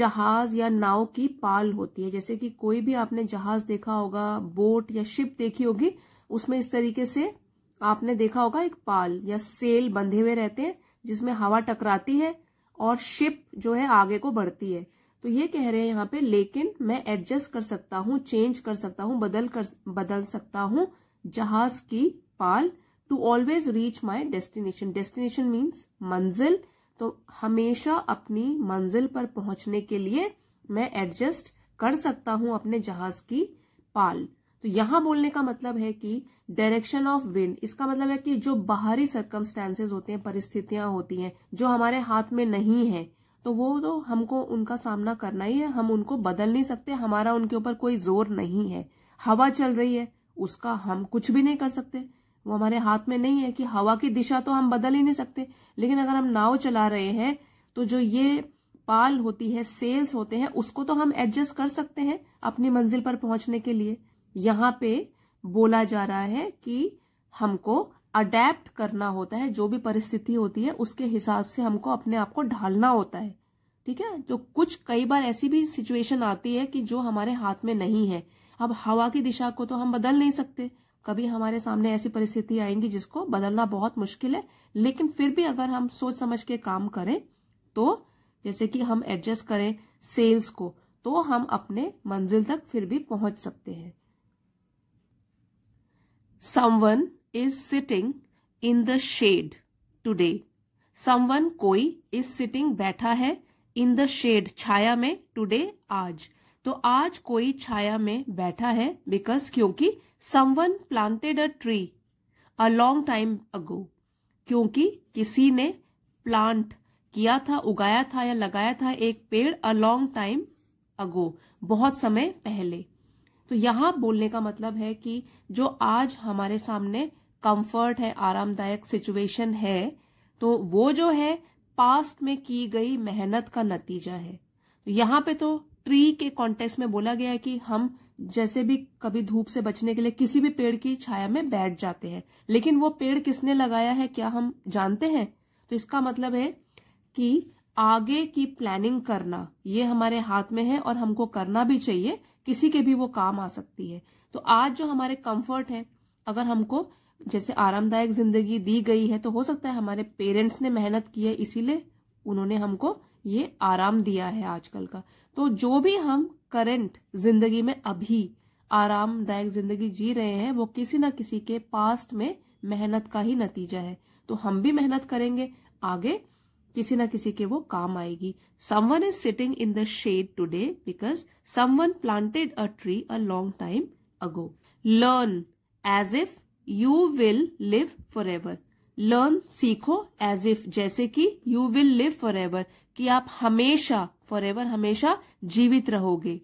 Speaker 1: जहाज या नाव की पाल होती है जैसे कि कोई भी आपने जहाज देखा होगा बोट या शिप देखी होगी उसमें इस तरीके से आपने देखा होगा एक पाल या सेल बंधे हुए रहते हैं जिसमें हवा टकराती है और शिप जो है आगे को बढ़ती है तो ये कह रहे हैं यहाँ पे लेकिन मैं एडजस्ट कर सकता हूँ चेंज कर सकता हूँ बदल कर बदल सकता हूँ जहाज की पाल to always reach my destination destination means मंजिल तो हमेशा अपनी मंजिल पर पहुंचने के लिए मैं एडजस्ट कर सकता हूं अपने जहाज की पाल तो यहां बोलने का मतलब है कि डायरेक्शन ऑफ विंड इसका मतलब है कि जो बाहरी सर्कमस्टेंसेज होते हैं परिस्थितियां होती हैं जो हमारे हाथ में नहीं है तो वो तो हमको उनका सामना करना ही है हम उनको बदल नहीं सकते हमारा उनके ऊपर कोई जोर नहीं है हवा चल रही है उसका हम कुछ भी नहीं कर सकते वो हमारे हाथ में नहीं है कि हवा की दिशा तो हम बदल ही नहीं सकते लेकिन अगर हम नाव चला रहे हैं तो जो ये पाल होती है सेल्स होते हैं उसको तो हम एडजस्ट कर सकते हैं अपनी मंजिल पर पहुंचने के लिए यहाँ पे बोला जा रहा है कि हमको अडेप्ट करना होता है जो भी परिस्थिति होती है उसके हिसाब से हमको अपने आप को ढालना होता है ठीक है तो कुछ कई बार ऐसी भी सिचुएशन आती है कि जो हमारे हाथ में नहीं है अब हवा की दिशा को तो हम बदल नहीं सकते कभी हमारे सामने ऐसी परिस्थिति आएंगी जिसको बदलना बहुत मुश्किल है लेकिन फिर भी अगर हम सोच समझ के काम करें तो जैसे कि हम एडजस्ट करें सेल्स को तो हम अपने मंजिल तक फिर भी पहुंच सकते हैं someone is sitting in the shade today someone कोई इज सिटिंग बैठा है इन द शेड छाया में टूडे आज तो आज कोई छाया में बैठा है बिकॉज क्योंकि someone planted a tree a long time ago क्योंकि किसी ने प्लांट किया था उगाया था या लगाया था एक पेड़ अ लॉन्ग टाइम अगो बहुत समय पहले तो यहां बोलने का मतलब है कि जो आज हमारे सामने कंफर्ट है आरामदायक सिचुएशन है तो वो जो है पास्ट में की गई मेहनत का नतीजा है तो यहाँ पे तो ट्री के कॉन्टेक्स में बोला गया है कि हम जैसे भी कभी धूप से बचने के लिए किसी भी पेड़ की छाया में बैठ जाते हैं लेकिन वो पेड़ किसने लगाया है क्या हम जानते हैं तो इसका मतलब है कि आगे की प्लानिंग करना ये हमारे हाथ में है और हमको करना भी चाहिए किसी के भी वो काम आ सकती है तो आज जो हमारे कंफर्ट है अगर हमको जैसे आरामदायक जिंदगी दी गई है तो हो सकता है हमारे पेरेंट्स ने मेहनत की है इसीलिए उन्होंने हमको ये आराम दिया है आजकल का तो जो भी हम करंट जिंदगी में अभी आरामदायक जिंदगी जी रहे हैं वो किसी ना किसी के पास्ट में मेहनत का ही नतीजा है तो हम भी मेहनत करेंगे आगे किसी ना किसी के वो काम आएगी someone is sitting in the shade today because someone planted a tree a long time ago learn as if you will live forever learn सीखो एज इफ जैसे कि you will live forever कि आप हमेशा for ever हमेशा जीवित रहोगे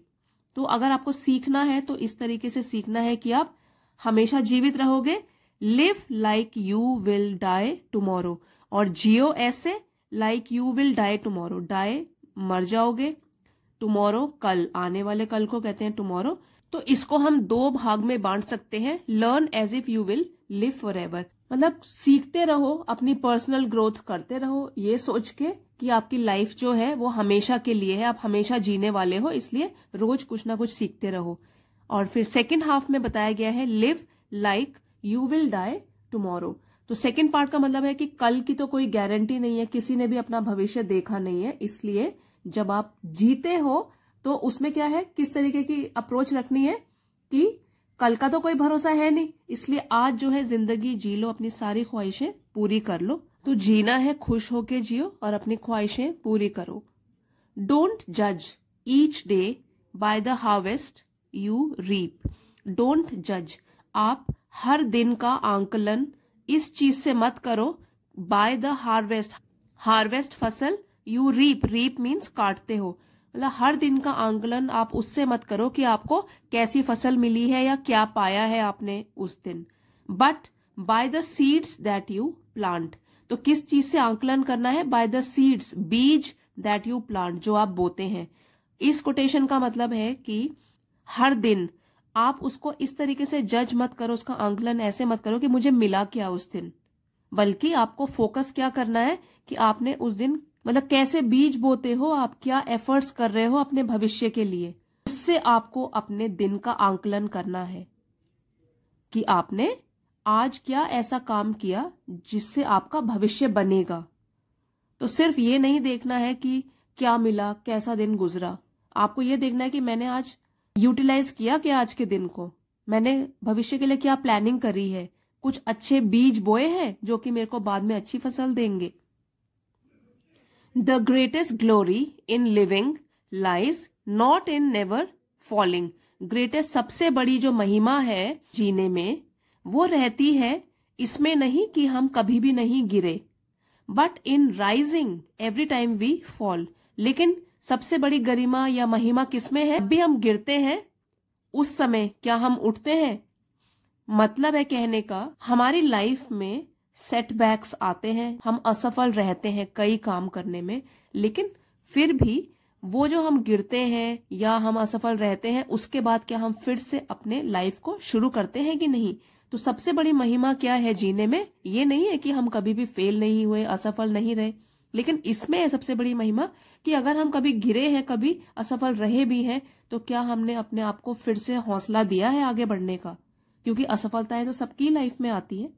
Speaker 1: तो अगर आपको सीखना है तो इस तरीके से सीखना है कि आप हमेशा जीवित रहोगे live like you will die tomorrow और जियो ऐसे like you will die tomorrow die मर जाओगे टुमारो कल आने वाले कल को कहते हैं टुमारो तो इसको हम दो भाग में बांट सकते हैं learn as if you will live forever मतलब सीखते रहो अपनी पर्सनल ग्रोथ करते रहो ये सोच के कि आपकी लाइफ जो है वो हमेशा के लिए है आप हमेशा जीने वाले हो इसलिए रोज कुछ ना कुछ सीखते रहो और फिर सेकेंड हाफ में बताया गया है live like you will die tomorrow तो सेकेंड पार्ट का मतलब है कि कल की तो कोई गारंटी नहीं है किसी ने भी अपना भविष्य देखा नहीं है इसलिए जब आप जीते हो तो उसमें क्या है किस तरीके की अप्रोच रखनी है कि कल का तो कोई भरोसा है नहीं इसलिए आज जो है जिंदगी जी लो अपनी सारी ख्वाहिशें पूरी कर लो तो जीना है खुश होके जियो और अपनी ख्वाहिशें पूरी करो डोंट जज each day bye the harvest you reap don't जज आप हर दिन का आंकलन इस चीज से मत करो बाय द हार्वेस्ट हार्वेस्ट फसल यू रीप रीप मीन्स काटते हो मतलब हर दिन का आंकलन आप उससे मत करो कि आपको कैसी फसल मिली है या क्या पाया है आपने उस दिन but by the seeds that you plant तो किस चीज से आंकलन करना है बाय द सीड्स बीज दैट यू प्लांट जो आप बोते हैं इस कोटेशन का मतलब है कि हर दिन आप उसको इस तरीके से जज मत करो उसका आंकलन ऐसे मत करो कि मुझे मिला क्या उस दिन बल्कि आपको फोकस क्या करना है कि आपने उस दिन मतलब कैसे बीज बोते हो आप क्या एफर्ट्स कर रहे हो अपने भविष्य के लिए उससे आपको अपने दिन का आंकलन करना है कि आपने आज क्या ऐसा काम किया जिससे आपका भविष्य बनेगा तो सिर्फ ये नहीं देखना है कि क्या मिला कैसा दिन गुजरा आपको ये देखना है कि मैंने आज यूटिलाइज किया क्या आज के दिन को मैंने भविष्य के लिए क्या प्लानिंग करी है कुछ अच्छे बीज बोए हैं जो कि मेरे को बाद में अच्छी फसल देंगे the greatest glory in living lies not in never falling greatest सबसे बड़ी जो महिमा है जीने में वो रहती है इसमें नहीं कि हम कभी भी नहीं गिरे but in rising every time we fall लेकिन सबसे बड़ी गरिमा या महिमा किसमें है भी हम गिरते हैं उस समय क्या हम उठते हैं मतलब है कहने का हमारी लाइफ में सेटबैक्स आते हैं हम असफल रहते हैं कई काम करने में लेकिन फिर भी वो जो हम गिरते हैं या हम असफल रहते हैं उसके बाद क्या हम फिर से अपने लाइफ को शुरू करते हैं कि नहीं तो सबसे बड़ी महिमा क्या है जीने में ये नहीं है कि हम कभी भी फेल नहीं हुए असफल नहीं रहे लेकिन इसमें है सबसे बड़ी महिमा कि अगर हम कभी गिरे हैं कभी असफल रहे भी हैं तो क्या हमने अपने आप को फिर से हौसला दिया है आगे बढ़ने का क्योंकि असफलताएं तो सबकी लाइफ में आती है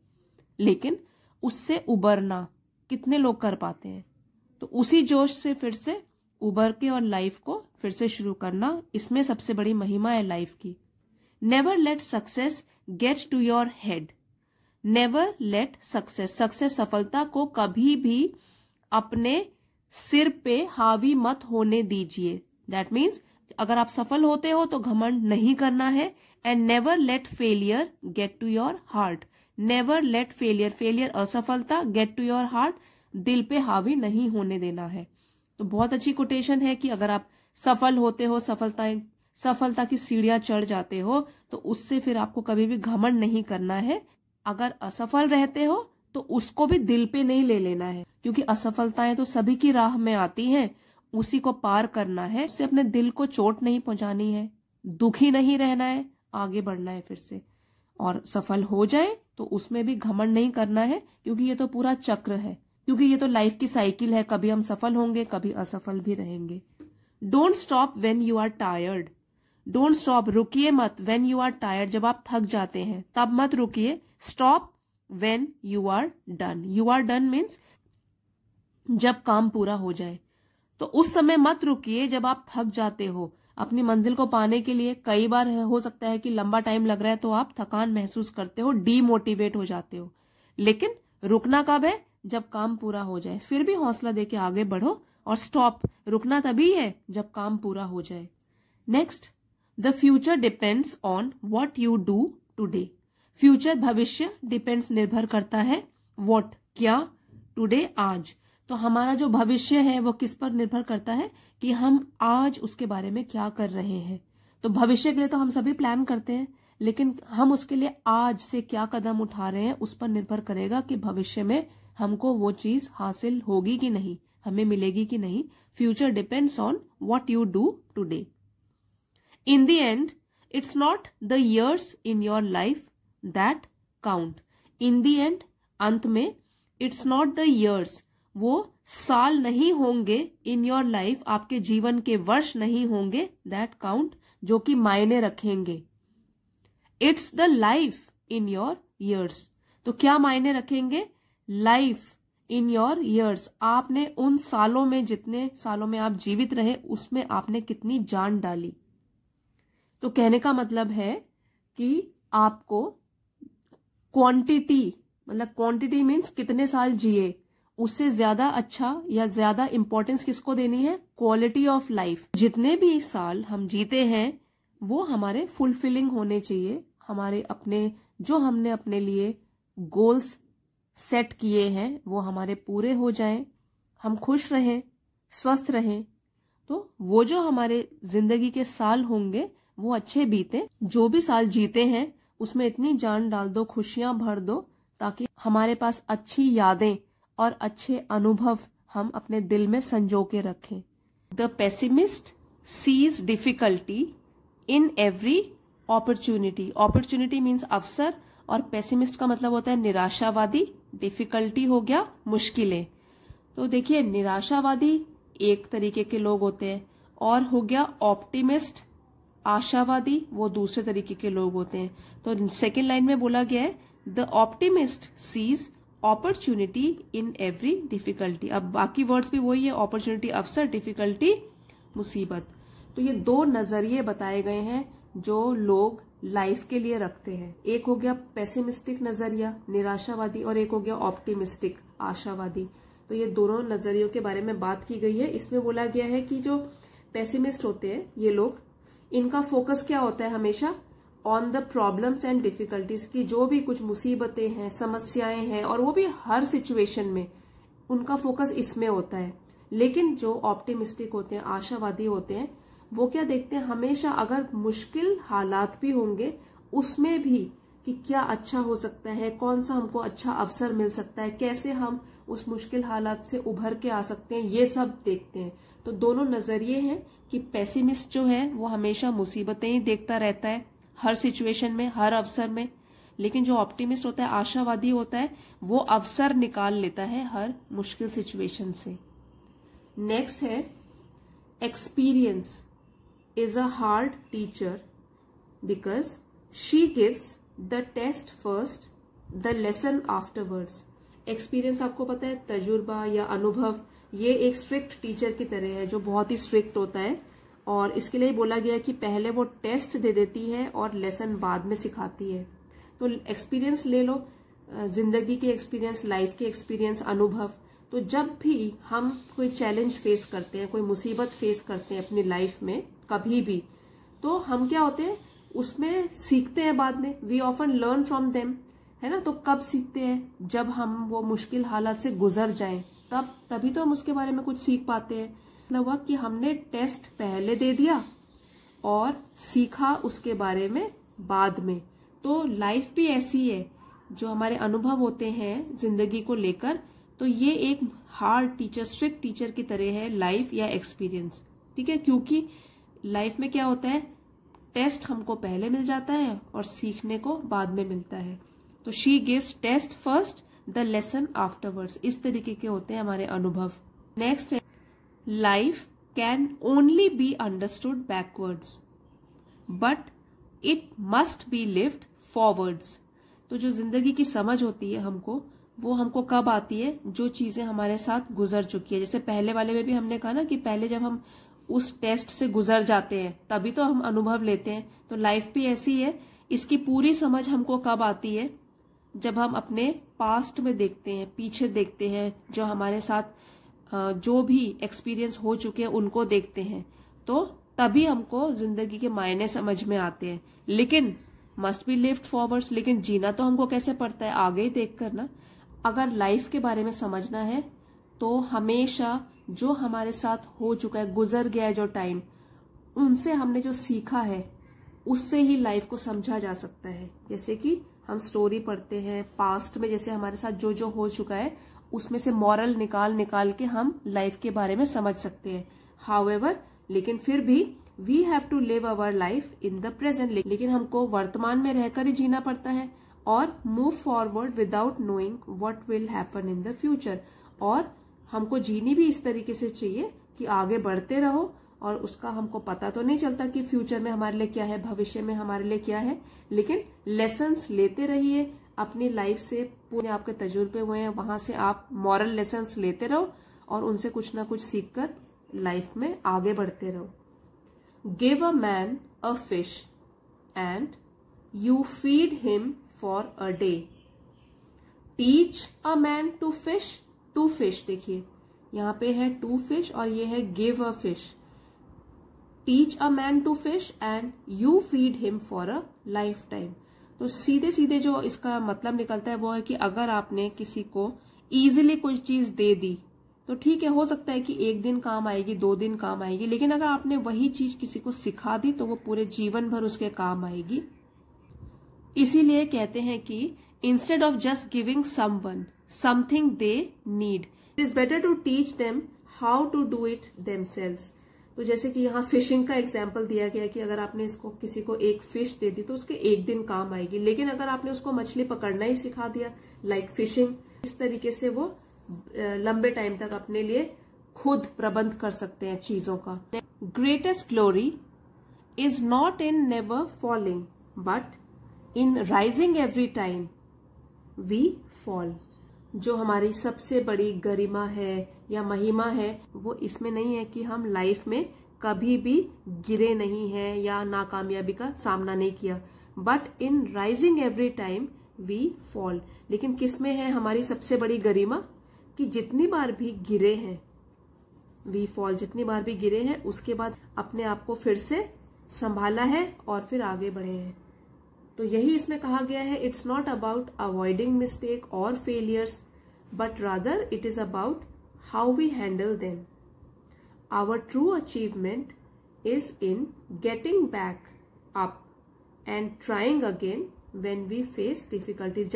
Speaker 1: लेकिन उससे उबरना कितने लोग कर पाते हैं तो उसी जोश से फिर से उबर के और लाइफ को फिर से शुरू करना इसमें सबसे बड़ी महिमा है लाइफ की never let success get to your head never let success success सफलता को कभी भी अपने सिर पे हावी मत होने दीजिए दैट मीन्स अगर आप सफल होते हो तो घमंड नहीं करना है and never let failure get to your heart never let failure failure असफलता गेट टू योर हार्ट दिल पे हावी नहीं होने देना है तो बहुत अच्छी कोटेशन है कि अगर आप सफल होते हो सफलता सफलता की सीढ़ियां चढ़ जाते हो तो उससे फिर आपको कभी भी घमंड नहीं करना है अगर असफल रहते हो तो उसको भी दिल पे नहीं ले लेना है क्योंकि असफलताएं तो सभी की राह में आती हैं उसी को पार करना है उससे अपने दिल को चोट नहीं पहुंचानी है दुखी नहीं रहना है आगे बढ़ना है फिर से और सफल हो जाए तो उसमें भी घमंड नहीं करना है क्योंकि ये तो पूरा चक्र है क्योंकि ये तो लाइफ की साइकिल है कभी हम सफल होंगे कभी असफल भी रहेंगे don't stop when you are tired don't stop रुकिए मत वेन यू आर टायर्ड जब आप थक जाते हैं तब मत रुकिए stop when you are done you are done means जब काम पूरा हो जाए तो उस समय मत रुकिए जब आप थक जाते हो अपनी मंजिल को पाने के लिए कई बार हो सकता है कि लंबा टाइम लग रहा है तो आप थकान महसूस करते हो डीमोटिवेट हो जाते हो लेकिन रुकना कब है जब काम पूरा हो जाए फिर भी हौसला देके आगे बढ़ो और स्टॉप रुकना तभी है जब काम पूरा हो जाए next the future depends on what you do today future भविष्य डिपेंड्स निर्भर करता है वॉट क्या टूडे आज तो हमारा जो भविष्य है वो किस पर निर्भर करता है कि हम आज उसके बारे में क्या कर रहे हैं तो भविष्य के लिए तो हम सभी प्लान करते हैं लेकिन हम उसके लिए आज से क्या कदम उठा रहे हैं उस पर निर्भर करेगा कि भविष्य में हमको वो चीज हासिल होगी कि नहीं हमें मिलेगी कि नहीं future depends on what you do today in the end it's not the years in your life that count in the end अंत में इट्स नॉट द ईयर्स वो साल नहीं होंगे इन योर लाइफ आपके जीवन के वर्ष नहीं होंगे दैट काउंट जो कि मायने रखेंगे it's the life in your years तो क्या मायने रखेंगे लाइफ इन योर ईयर्स आपने उन सालों में जितने सालों में आप जीवित रहे उसमें आपने कितनी जान डाली तो कहने का मतलब है कि आपको क्वांटिटी मतलब क्वांटिटी मीन्स कितने साल जिए उससे ज्यादा अच्छा या ज्यादा इंपॉर्टेंस किसको देनी है क्वालिटी ऑफ लाइफ जितने भी साल हम जीते हैं वो हमारे फुलफिलिंग होने चाहिए हमारे अपने जो हमने अपने लिए गोल्स सेट किए हैं वो हमारे पूरे हो जाएं हम खुश रहें स्वस्थ रहें तो वो जो हमारे जिंदगी के साल होंगे वो अच्छे बीते जो भी साल जीते हैं उसमें इतनी जान डाल दो खुशियां भर दो ताकि हमारे पास अच्छी यादें और अच्छे अनुभव हम अपने दिल में संजो के रखें the pessimist sees difficulty in every opportunity opportunity means अवसर और पेसिमिस्ट का मतलब होता है निराशावादी डिफिकल्टी हो गया मुश्किलें तो देखिए निराशावादी एक तरीके के लोग होते हैं और हो गया ऑप्टिमिस्ट आशावादी वो दूसरे तरीके के लोग होते हैं तो सेकेंड लाइन में बोला गया है the optimist sees opportunity in every difficulty अब बाकी वर्ड्स भी वही है अपॉर्चुनिटी अवसर डिफिकल्टी मुसीबत तो ये दो नजरिए बताए गए हैं जो लोग लाइफ के लिए रखते हैं एक हो गया पेसिमिस्टिक नजरिया निराशावादी और एक हो गया ऑप्टिमिस्टिक आशावादी तो ये दोनों नजरियों के बारे में बात की गई है इसमें बोला गया है कि जो पेसिमिस्ट होते हैं ये लोग इनका फोकस क्या होता है हमेशा on the problems and difficulties की जो भी कुछ मुसीबतें हैं समस्याएं हैं और वो भी हर सिचुएशन में उनका फोकस इसमें होता है लेकिन जो ऑप्टिमिस्टिक होते हैं आशावादी होते हैं वो क्या देखते हैं हमेशा अगर मुश्किल हालात भी होंगे उसमें भी कि क्या अच्छा हो सकता है कौन सा हमको अच्छा अवसर मिल सकता है कैसे हम उस मुश्किल हालात से उभर के आ सकते हैं ये सब देखते हैं तो दोनों नज़रिए हैं कि पेसिमिस्ट जो है वो हमेशा मुसीबतें ही देखता रहता है हर सिचुएशन में हर अवसर में लेकिन जो ऑप्टिमिस्ट होता है आशावादी होता है वो अवसर निकाल लेता है हर मुश्किल सिचुएशन से नेक्स्ट है experience is a hard teacher because she gives the test first the lesson afterwards experience आपको पता है तजुर्बा या अनुभव ये एक स्ट्रिक्ट टीचर की तरह है जो बहुत ही स्ट्रिक्ट होता है और इसके लिए बोला गया कि पहले वो टेस्ट दे देती है और लेसन बाद में सिखाती है तो एक्सपीरियंस ले लो जिंदगी के एक्सपीरियंस लाइफ के एक्सपीरियंस अनुभव तो जब भी हम कोई चैलेंज फेस करते हैं कोई मुसीबत फेस करते हैं अपनी लाइफ में कभी भी तो हम क्या होते हैं उसमें सीखते हैं बाद में we often learn from them है ना तो कब सीखते हैं जब हम वो मुश्किल हालात से गुजर जाएं तब तभी तो हम उसके बारे में कुछ सीख पाते हैं मतलब वह कि हमने टेस्ट पहले दे दिया और सीखा उसके बारे में बाद में तो लाइफ भी ऐसी है जो हमारे अनुभव होते हैं जिंदगी को लेकर तो ये एक हार्ड टीचर स्ट्रिक्ट टीचर की तरह है लाइफ या एक्सपीरियंस ठीक है क्योंकि लाइफ में क्या होता है टेस्ट हमको पहले मिल जाता है और सीखने को बाद में मिलता है तो she gives test first the lesson afterwards इस तरीके के होते हैं हमारे अनुभव नेक्स्ट है life can only be understood backwards but it must be lived forwards तो जो जिंदगी की समझ होती है हमको वो हमको कब आती है जो चीजें हमारे साथ गुजर चुकी है जैसे पहले वाले में भी हमने कहा ना कि पहले जब हम उस टेस्ट से गुजर जाते हैं तभी तो हम अनुभव लेते हैं तो लाइफ भी ऐसी है इसकी पूरी समझ हमको कब आती है जब हम अपने पास्ट में देखते हैं पीछे देखते हैं जो हमारे साथ जो भी एक्सपीरियंस हो चुके हैं उनको देखते हैं तो तभी हमको जिंदगी के मायने समझ में आते हैं लेकिन मस्ट बी लिफ्ट फॉरवर्ड्स लेकिन जीना तो हमको कैसे पड़ता है आगे ही देख कर ना अगर लाइफ के बारे में समझना है तो हमेशा जो हमारे साथ हो चुका है गुजर गया है जो टाइम उनसे हमने जो सीखा है उससे ही लाइफ को समझा जा सकता है जैसे कि हम स्टोरी पढ़ते हैं पास्ट में जैसे हमारे साथ जो जो हो चुका है उसमें से मॉरल निकाल निकाल के हम लाइफ के बारे में समझ सकते हैं हाउ लेकिन फिर भी we have to live our life in the present लेकिन हमको वर्तमान में रहकर ही जीना पड़ता है और move forward without knowing what will happen in the future और हमको जीनी भी इस तरीके से चाहिए कि आगे बढ़ते रहो और उसका हमको पता तो नहीं चलता कि फ्यूचर में हमारे लिए क्या है भविष्य में हमारे लिए क्या है लेकिन लेसन्स लेते रहिए अपनी लाइफ से पूरे आपके तजुर्बे हुए हैं वहां से आप मॉरल लेसन लेते रहो और उनसे कुछ ना कुछ सीखकर लाइफ में आगे बढ़ते रहो give a man a fish and you feed him for a day teach a man to fish to fish देखिए यहाँ पे है टू फिश और ये है give a fish teach a man to fish and you feed him for a lifetime तो सीधे सीधे जो इसका मतलब निकलता है वो है कि अगर आपने किसी को इजिली कोई चीज दे दी तो ठीक है हो सकता है कि एक दिन काम आएगी दो दिन काम आएगी लेकिन अगर आपने वही चीज किसी को सिखा दी तो वो पूरे जीवन भर उसके काम आएगी इसीलिए कहते हैं कि instead of just giving someone something they need it is better to teach them how to do it themselves तो जैसे कि यहाँ फिशिंग का एग्जाम्पल दिया गया कि अगर आपने इसको किसी को एक फिश दे दी तो उसके एक दिन काम आएगी लेकिन अगर आपने उसको मछली पकड़ना ही सिखा दिया लाइक फिशिंग इस तरीके से वो लंबे टाइम तक अपने लिए खुद प्रबंध कर सकते हैं चीजों का greatest glory is not in never falling but in rising every time we fall जो हमारी सबसे बड़ी गरिमा है या महिमा है वो इसमें नहीं है कि हम लाइफ में कभी भी गिरे नहीं हैं या नाकामयाबी का सामना नहीं किया but in rising every time we fall लेकिन किसमें है हमारी सबसे बड़ी गरिमा कि जितनी बार भी गिरे हैं वी फॉल जितनी बार भी गिरे हैं उसके बाद अपने आप को फिर से संभाला है और फिर आगे बढ़े हैं तो यही इसमें कहा गया है it's not about avoiding mistake और failures but rather it is about how we handle them our true achievement is in getting back up and trying again when we face difficulties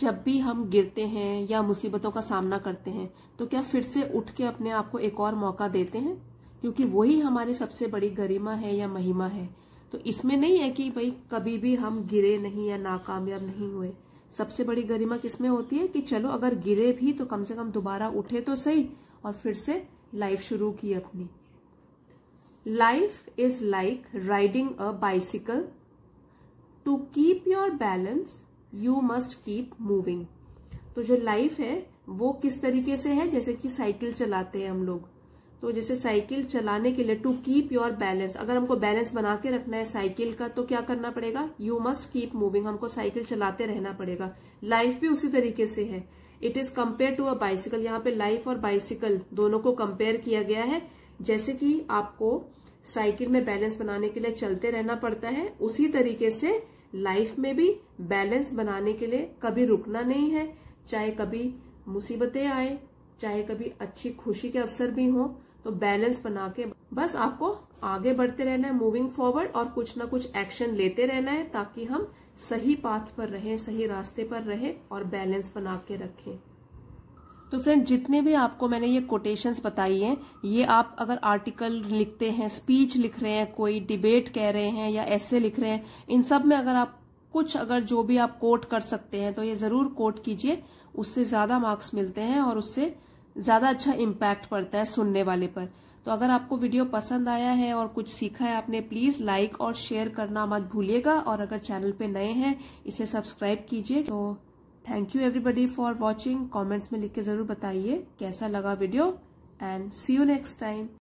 Speaker 1: जब भी हम गिरते हैं या मुसीबतों का सामना करते हैं तो क्या फिर से उठ के अपने आप को एक और मौका देते हैं क्योंकि वही हमारी सबसे बड़ी गरिमा है या महिमा है तो इसमें नहीं है कि भाई कभी भी हम गिरे नहीं या नाकामयाब नहीं हुए सबसे बड़ी गरिमा किसमें होती है कि चलो अगर गिरे भी तो कम से कम दोबारा उठे तो सही और फिर से लाइफ शुरू की अपनी life is like riding a bicycle to keep your balance you must keep moving तो जो लाइफ है वो किस तरीके से है जैसे कि साइकिल चलाते हैं हम लोग तो जैसे साइकिल चलाने के लिए टू कीप योर बैलेंस अगर हमको बैलेंस बना के रखना है साइकिल का तो क्या करना पड़ेगा यू मस्ट कीप मूविंग हमको साइकिल चलाते रहना पड़ेगा लाइफ भी उसी तरीके से है it is compare to a bicycle यहाँ पे लाइफ और बाइसिकल दोनों को कंपेयर किया गया है जैसे कि आपको साइकिल में बैलेंस बनाने के लिए चलते रहना पड़ता है उसी तरीके से लाइफ में भी बैलेंस बनाने के लिए कभी रुकना नहीं है चाहे कभी मुसीबतें आए चाहे कभी अच्छी खुशी के अवसर भी हों तो बैलेंस बना के बस आपको आगे बढ़ते रहना है मूविंग फॉरवर्ड और कुछ ना कुछ एक्शन लेते रहना है ताकि हम सही पाथ पर रहें सही रास्ते पर रहें और बैलेंस बना के रखें तो फ्रेंड जितने भी आपको मैंने ये कोटेशंस बताई हैं ये आप अगर आर्टिकल लिखते हैं स्पीच लिख रहे हैं कोई डिबेट कह रहे हैं या ऐसे लिख रहे हैं इन सब में अगर आप कुछ अगर जो भी आप कोट कर सकते हैं तो ये जरूर कोट कीजिए उससे ज्यादा मार्क्स मिलते हैं और उससे ज़्यादा अच्छा इम्पैक्ट पड़ता है सुनने वाले पर तो अगर आपको वीडियो पसंद आया है और कुछ सीखा है आपने प्लीज़ लाइक और शेयर करना मत भूलिएगा और अगर चैनल पे नए हैं इसे सब्सक्राइब कीजिए तो thank you everybody for watching comments में लिख के ज़रूर बताइए कैसा लगा video and see you next time